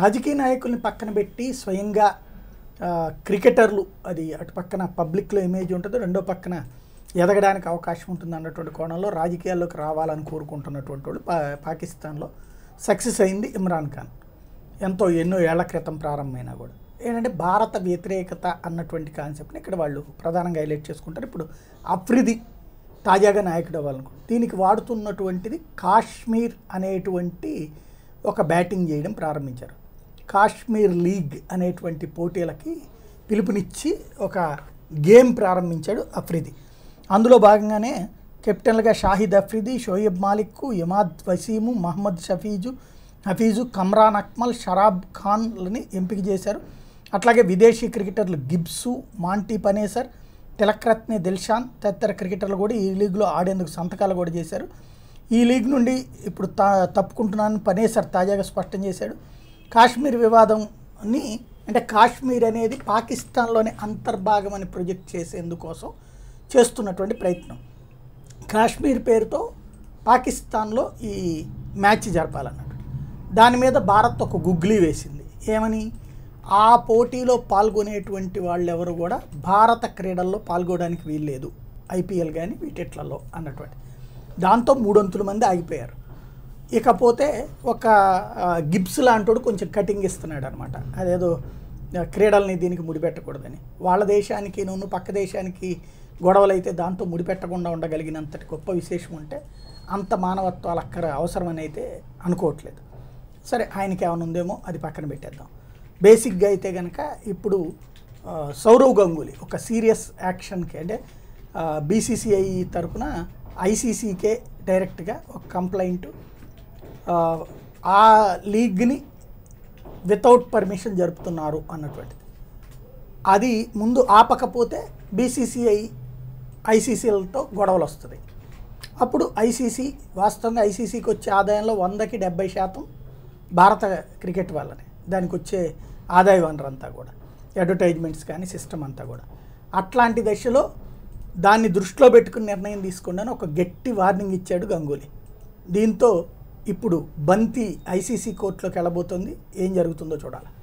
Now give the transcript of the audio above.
రాజకీయ నాయకుల్ని పక్కన పెట్టి స్వయంగా క్రికెటర్లు అది అటు పక్కన పబ్లిక్లో ఇమేజ్ ఉంటుంది రెండో పక్కన ఎదగడానికి అవకాశం ఉంటుంది అన్నటువంటి కోణంలో రాజకీయాల్లోకి రావాలని కోరుకుంటున్నటువంటి వాళ్ళు పా పాకిస్తాన్లో సక్సెస్ అయింది ఇమ్రాన్ ఖాన్ ఎంతో ఎన్నో ఏళ్ల క్రితం ప్రారంభమైనా కూడా ఏంటంటే భారత వ్యతిరేకత అన్నటువంటి కాన్సెప్ట్ని ఇక్కడ వాళ్ళు ప్రధానంగా హైలైట్ చేసుకుంటారు ఇప్పుడు అఫ్రిది తాజాగా నాయకుడు అవ్వాలనుకుంటారు దీనికి వాడుతున్నటువంటిది కాశ్మీర్ అనేటువంటి ఒక బ్యాటింగ్ చేయడం ప్రారంభించారు కాశ్మీర్ లీగ్ అనేటువంటి పోటీలకి పిలుపునిచ్చి ఒక గేమ్ ప్రారంభించాడు అఫ్రిది అందులో భాగంగానే కెప్టెన్లుగా షాహిద్ అఫ్రిది షోయబ్ మాలిక్ ఇమాద్ వసీము మహమ్మద్ షఫీజు హఫీజు కమ్రాన్ అక్మల్ షరాబ్ ఖాన్లని ఎంపిక చేశారు అట్లాగే విదేశీ క్రికెటర్లు గిబ్సు మాంటీ పనేసర్ తిలక్రత్ని దిల్షాన్ తదితర క్రికెటర్లు కూడా ఈ లీగ్లో ఆడేందుకు సంతకాలు కూడా చేశారు ఈ లీగ్ నుండి ఇప్పుడు తా తప్పుకుంటున్నాను పనేసారి తాజాగా స్పష్టం చేశాడు కాశ్మీర్ వివాదంని అంటే కాశ్మీర్ అనేది పాకిస్తాన్లోని అంతర్భాగం అని ప్రొజెక్ట్ చేసేందుకోసం చేస్తున్నటువంటి ప్రయత్నం కాశ్మీర్ పేరుతో పాకిస్తాన్లో ఈ మ్యాచ్ జరపాలన్నట్టు దాని మీద భారత్ ఒక గుగ్లీ వేసింది ఏమని ఆ పోటీలో పాల్గొనేటువంటి వాళ్ళెవరు కూడా భారత క్రీడల్లో పాల్గొనడానికి వీల్లేదు ఐపీఎల్ కానీ వీటిట్లలో అన్నటువంటి దాంతో మూడొంతుల మంది ఆగిపోయారు ఇకపోతే ఒక గిబ్స్ లాంటోడు కొంచెం కటింగ్ ఇస్తున్నాడు అనమాట అదేదో క్రీడల్ని దీనికి ముడిపెట్టకూడదని వాళ్ళ దేశానికి నూను పక్క దేశానికి గొడవలు అయితే దాంతో ముడిపెట్టకుండా ఉండగలిగినంతటి గొప్ప విశేషం ఉంటే అంత మానవత్వాలు అక్కర అవసరమని అయితే అనుకోవట్లేదు సరే ఆయనకి ఏమైనా ఉందేమో అది పక్కన పెట్టేద్దాం బేసిక్గా అయితే కనుక ఇప్పుడు సౌరవ్ గంగూలీ ఒక సీరియస్ యాక్షన్కి అంటే బీసీసీఐ తరఫున ఐసీసీకే డైరెక్ట్గా ఒక కంప్లైంట్ ఆ లీగ్ని వితౌట్ పర్మిషన్ జరుపుతున్నారు అన్నటువంటిది అది ముందు ఆపకపోతే బీసీసీఐ ఐసీసీలతో గొడవలు వస్తుంది అప్పుడు ఐసీసీ వాస్తవంగా ఐసీసీకి వచ్చే ఆదాయంలో వందకి డెబ్బై శాతం భారత క్రికెట్ వల్లనే దానికి వచ్చే ఆదాయ వనరంతా కూడా అడ్వర్టైజ్మెంట్స్ కానీ సిస్టమ్ అంతా కూడా అట్లాంటి దశలో దాన్ని దృష్టిలో పెట్టుకుని నిర్ణయం తీసుకున్నాను ఒక గట్టి వార్నింగ్ ఇచ్చాడు గంగూలీ దీంతో ఇప్పుడు బంతి ఐసీసీ కోర్టులోకి వెళ్ళబోతుంది ఏం జరుగుతుందో చూడాలి